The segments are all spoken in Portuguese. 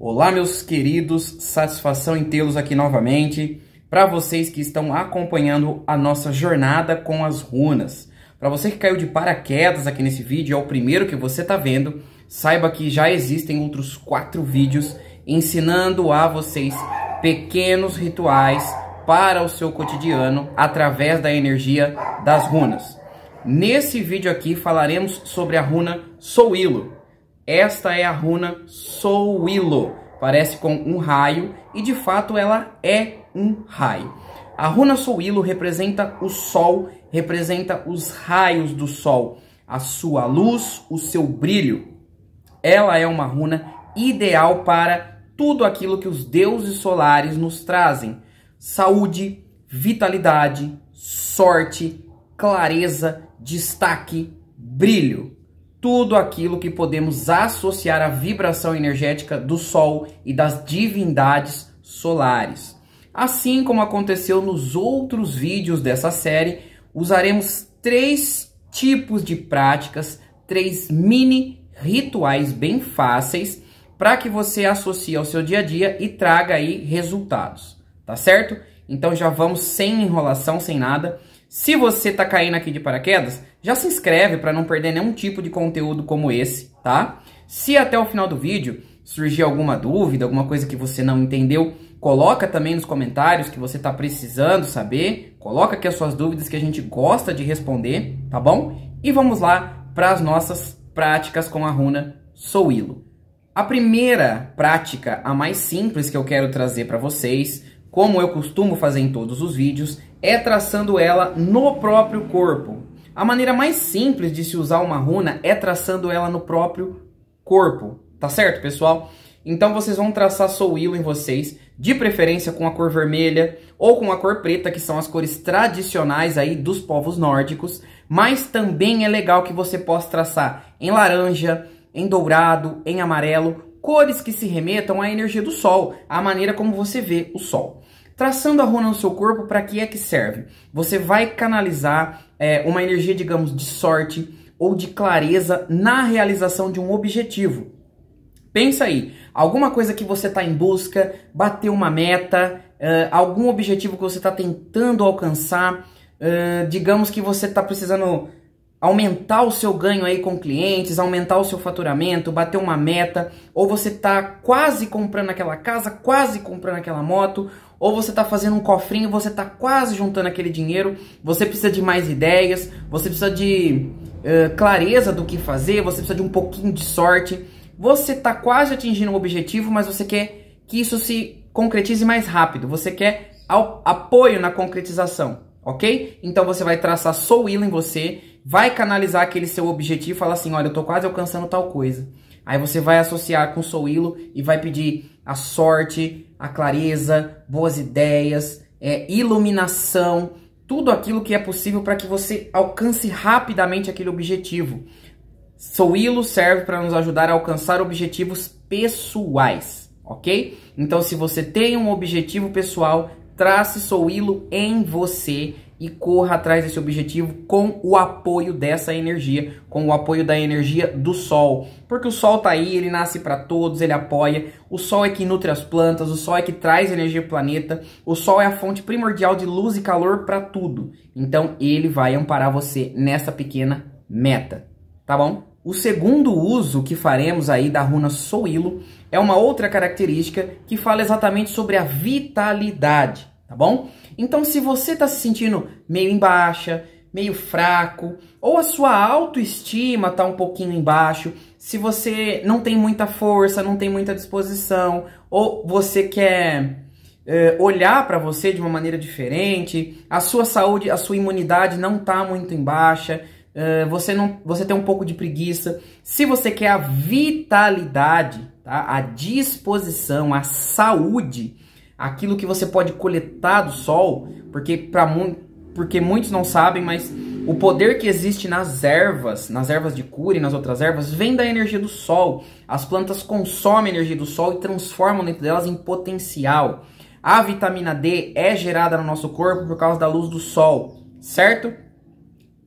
Olá, meus queridos, satisfação em tê-los aqui novamente. Para vocês que estão acompanhando a nossa jornada com as runas. Para você que caiu de paraquedas aqui nesse vídeo, é o primeiro que você está vendo, saiba que já existem outros quatro vídeos ensinando a vocês pequenos rituais para o seu cotidiano através da energia das runas. Nesse vídeo aqui falaremos sobre a runa Souilo, esta é a runa Soul Willow. Parece com um raio e de fato ela é um raio. A runa Soul Willow representa o sol, representa os raios do sol, a sua luz, o seu brilho. Ela é uma runa ideal para tudo aquilo que os deuses solares nos trazem: saúde, vitalidade, sorte, clareza, destaque, brilho tudo aquilo que podemos associar à vibração energética do Sol e das divindades solares. Assim como aconteceu nos outros vídeos dessa série, usaremos três tipos de práticas, três mini rituais bem fáceis para que você associe ao seu dia a dia e traga aí resultados, tá certo? Então já vamos sem enrolação, sem nada. Se você está caindo aqui de paraquedas, já se inscreve para não perder nenhum tipo de conteúdo como esse, tá? Se até o final do vídeo surgir alguma dúvida, alguma coisa que você não entendeu, coloca também nos comentários que você está precisando saber, coloca aqui as suas dúvidas que a gente gosta de responder, tá bom? E vamos lá para as nossas práticas com a runa Souilo. A primeira prática, a mais simples que eu quero trazer para vocês, como eu costumo fazer em todos os vídeos, é traçando ela no próprio corpo. A maneira mais simples de se usar uma runa é traçando ela no próprio corpo, tá certo, pessoal? Então vocês vão traçar Soul Will em vocês, de preferência com a cor vermelha ou com a cor preta, que são as cores tradicionais aí dos povos nórdicos, mas também é legal que você possa traçar em laranja, em dourado, em amarelo, cores que se remetam à energia do sol, à maneira como você vê o sol. Traçando a runa no seu corpo, para que é que serve? Você vai canalizar é, uma energia, digamos, de sorte ou de clareza na realização de um objetivo. Pensa aí, alguma coisa que você está em busca, bater uma meta, uh, algum objetivo que você está tentando alcançar, uh, digamos que você está precisando aumentar o seu ganho aí com clientes, aumentar o seu faturamento, bater uma meta, ou você está quase comprando aquela casa, quase comprando aquela moto, ou você está fazendo um cofrinho, você está quase juntando aquele dinheiro, você precisa de mais ideias, você precisa de uh, clareza do que fazer, você precisa de um pouquinho de sorte, você está quase atingindo o um objetivo, mas você quer que isso se concretize mais rápido, você quer apoio na concretização, ok? Então você vai traçar sou will em você, vai canalizar aquele seu objetivo e falar assim, olha, eu estou quase alcançando tal coisa. Aí você vai associar com Soilo e vai pedir a sorte, a clareza, boas ideias, é, iluminação, tudo aquilo que é possível para que você alcance rapidamente aquele objetivo. Soilo serve para nos ajudar a alcançar objetivos pessoais, ok? Então, se você tem um objetivo pessoal, trace Soilo em você e corra atrás desse objetivo com o apoio dessa energia, com o apoio da energia do sol. Porque o sol tá aí, ele nasce para todos, ele apoia. O sol é que nutre as plantas, o sol é que traz energia pro planeta, o sol é a fonte primordial de luz e calor para tudo. Então ele vai amparar você nessa pequena meta, tá bom? O segundo uso que faremos aí da runa Soilo é uma outra característica que fala exatamente sobre a vitalidade tá bom? Então, se você está se sentindo meio embaixo, meio fraco, ou a sua autoestima está um pouquinho embaixo, se você não tem muita força, não tem muita disposição, ou você quer eh, olhar para você de uma maneira diferente, a sua saúde, a sua imunidade não está muito embaixa eh, você, não, você tem um pouco de preguiça, se você quer a vitalidade, tá? a disposição, a saúde, aquilo que você pode coletar do sol, porque para mu porque muitos não sabem, mas o poder que existe nas ervas, nas ervas de cura e nas outras ervas, vem da energia do sol. As plantas consomem a energia do sol e transformam dentro delas em potencial. A vitamina D é gerada no nosso corpo por causa da luz do sol, certo?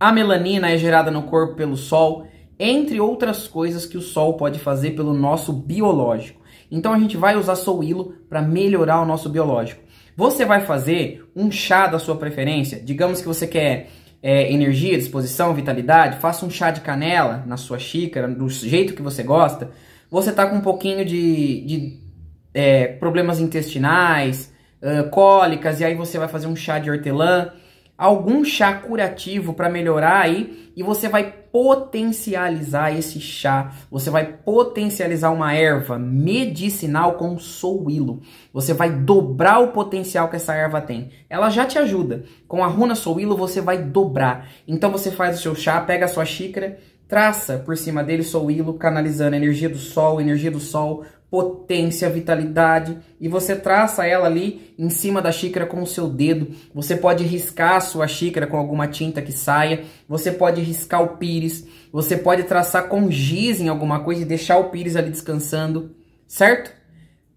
A melanina é gerada no corpo pelo sol, entre outras coisas que o sol pode fazer pelo nosso biológico. Então a gente vai usar souilo para melhorar o nosso biológico. Você vai fazer um chá da sua preferência. Digamos que você quer é, energia, disposição, vitalidade. Faça um chá de canela na sua xícara, do jeito que você gosta. Você está com um pouquinho de, de é, problemas intestinais, uh, cólicas, e aí você vai fazer um chá de hortelã algum chá curativo para melhorar aí e você vai potencializar esse chá. Você vai potencializar uma erva medicinal com souilo. Você vai dobrar o potencial que essa erva tem. Ela já te ajuda. Com a runa souilo você vai dobrar. Então você faz o seu chá, pega a sua xícara traça por cima dele sou hilo, canalizando energia do sol, energia do sol, potência, vitalidade, e você traça ela ali em cima da xícara com o seu dedo. Você pode riscar a sua xícara com alguma tinta que saia, você pode riscar o pires, você pode traçar com giz em alguma coisa e deixar o pires ali descansando, certo?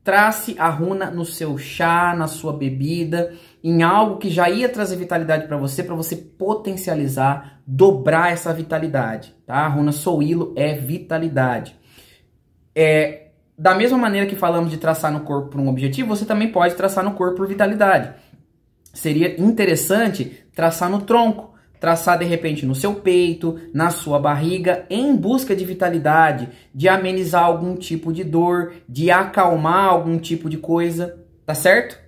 Trace a runa no seu chá, na sua bebida, em algo que já ia trazer vitalidade para você, para você potencializar, dobrar essa vitalidade, tá? A runa Souilo é vitalidade. É, da mesma maneira que falamos de traçar no corpo por um objetivo, você também pode traçar no corpo por vitalidade. Seria interessante traçar no tronco, traçar de repente no seu peito, na sua barriga, em busca de vitalidade, de amenizar algum tipo de dor, de acalmar algum tipo de coisa, tá certo?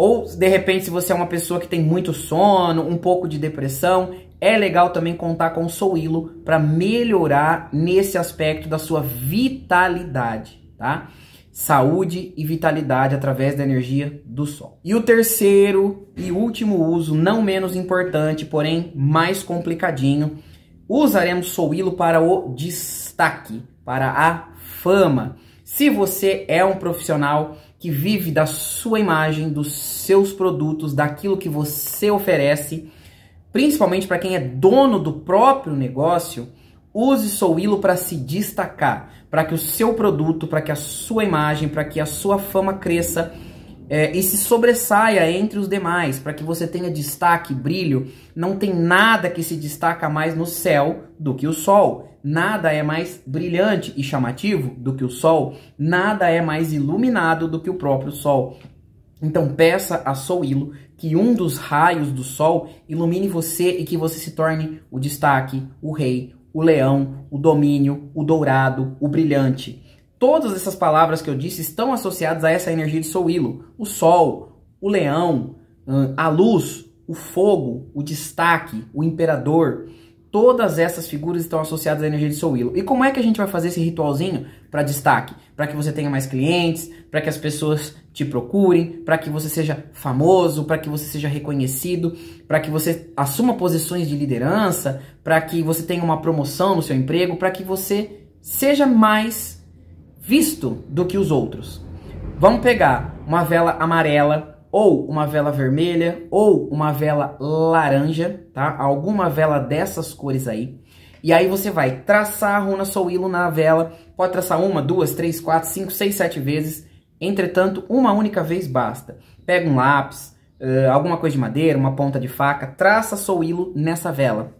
Ou, de repente, se você é uma pessoa que tem muito sono, um pouco de depressão, é legal também contar com o Soilo para melhorar nesse aspecto da sua vitalidade, tá? Saúde e vitalidade através da energia do sol. E o terceiro e último uso, não menos importante, porém mais complicadinho, usaremos Soilo para o destaque, para a fama. Se você é um profissional que vive da sua imagem, dos seus produtos, daquilo que você oferece, principalmente para quem é dono do próprio negócio, use Souilo para se destacar, para que o seu produto, para que a sua imagem, para que a sua fama cresça é, e se sobressaia entre os demais, para que você tenha destaque, brilho. Não tem nada que se destaca mais no céu do que o sol. Nada é mais brilhante e chamativo do que o sol, nada é mais iluminado do que o próprio sol. Então peça a Souilo que um dos raios do sol ilumine você e que você se torne o destaque, o rei, o leão, o domínio, o dourado, o brilhante. Todas essas palavras que eu disse estão associadas a essa energia de Souilo. O sol, o leão, a luz, o fogo, o destaque, o imperador. Todas essas figuras estão associadas à energia de seu Willow. E como é que a gente vai fazer esse ritualzinho para destaque? Para que você tenha mais clientes, para que as pessoas te procurem, para que você seja famoso, para que você seja reconhecido, para que você assuma posições de liderança, para que você tenha uma promoção no seu emprego, para que você seja mais visto do que os outros. Vamos pegar uma vela amarela ou uma vela vermelha ou uma vela laranja, tá? Alguma vela dessas cores aí. E aí você vai traçar a runa Souilo na vela, pode traçar uma, duas, três, quatro, cinco, seis, sete vezes. Entretanto, uma única vez basta. Pega um lápis, uh, alguma coisa de madeira, uma ponta de faca, traça Souilo nessa vela.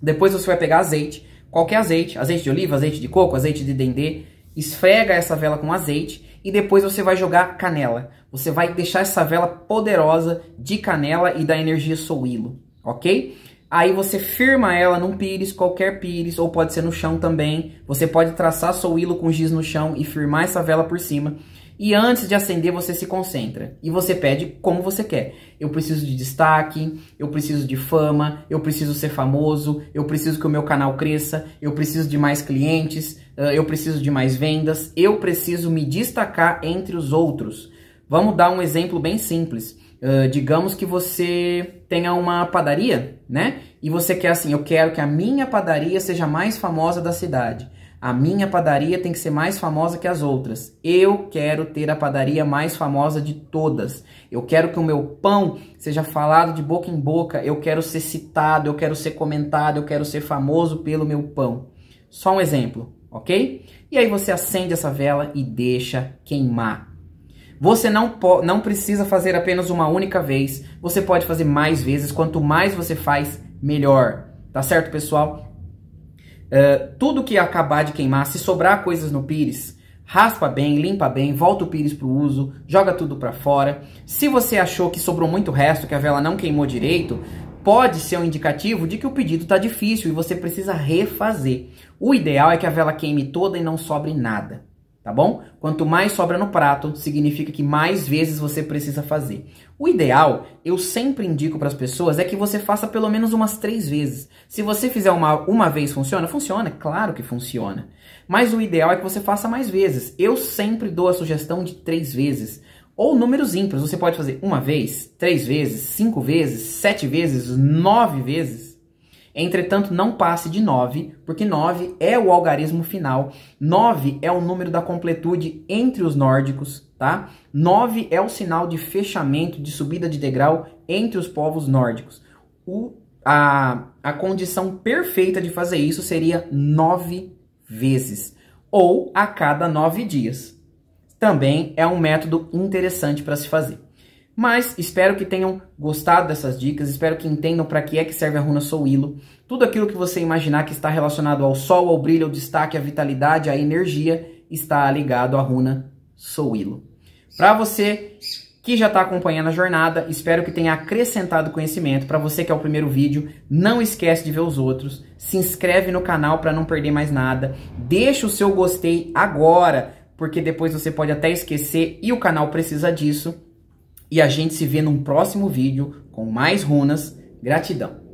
Depois você vai pegar azeite, qualquer azeite, azeite de oliva, azeite de coco, azeite de dendê, esfrega essa vela com azeite e depois você vai jogar canela. Você vai deixar essa vela poderosa de canela e da energia Soilo, ok? Aí você firma ela num pires, qualquer pires, ou pode ser no chão também. Você pode traçar Soilo com giz no chão e firmar essa vela por cima. E antes de acender, você se concentra. E você pede como você quer. Eu preciso de destaque, eu preciso de fama, eu preciso ser famoso, eu preciso que o meu canal cresça, eu preciso de mais clientes, eh, eu preciso de mais vendas, eu preciso me destacar entre os outros. Vamos dar um exemplo bem simples. Uh, digamos que você tenha uma padaria, né? E você quer assim, eu quero que a minha padaria seja a mais famosa da cidade. A minha padaria tem que ser mais famosa que as outras. Eu quero ter a padaria mais famosa de todas. Eu quero que o meu pão seja falado de boca em boca. Eu quero ser citado, eu quero ser comentado, eu quero ser famoso pelo meu pão. Só um exemplo, ok? E aí você acende essa vela e deixa queimar. Você não, não precisa fazer apenas uma única vez. Você pode fazer mais vezes. Quanto mais você faz, melhor. Tá certo, pessoal? Eh, tudo que acabar de queimar, se sobrar coisas no pires, raspa bem, limpa bem, volta o pires para o uso, joga tudo para fora. Se você achou que sobrou muito resto, que a vela não queimou direito, pode ser um indicativo de que o pedido está difícil e você precisa refazer. O ideal é que a vela queime toda e não sobre nada tá bom? Quanto mais sobra no prato, significa que mais vezes você precisa fazer. O ideal, eu sempre indico para as pessoas, é que você faça pelo menos umas três vezes. Se você fizer uma, uma vez, funciona? Funciona, é claro que funciona. Mas o ideal é que você faça mais vezes. Eu sempre dou a sugestão de três vezes. Ou números ímpares, você pode fazer uma vez, três vezes, cinco vezes, sete vezes, nove vezes. Entretanto, não passe de 9, porque 9 é o algarismo final. 9 é o número da completude entre os nórdicos, tá? 9 é o sinal de fechamento, de subida de degrau entre os povos nórdicos. O, a, a condição perfeita de fazer isso seria 9 vezes, ou a cada 9 dias. Também é um método interessante para se fazer. Mas espero que tenham gostado dessas dicas, espero que entendam para que é que serve a runa Souilo. Tudo aquilo que você imaginar que está relacionado ao sol, ao brilho, ao destaque, à vitalidade, à energia, está ligado à runa Souilo. Para você que já está acompanhando a jornada, espero que tenha acrescentado conhecimento. Para você que é o primeiro vídeo, não esquece de ver os outros, se inscreve no canal para não perder mais nada, deixa o seu gostei agora, porque depois você pode até esquecer e o canal precisa disso e a gente se vê num próximo vídeo com mais runas. Gratidão!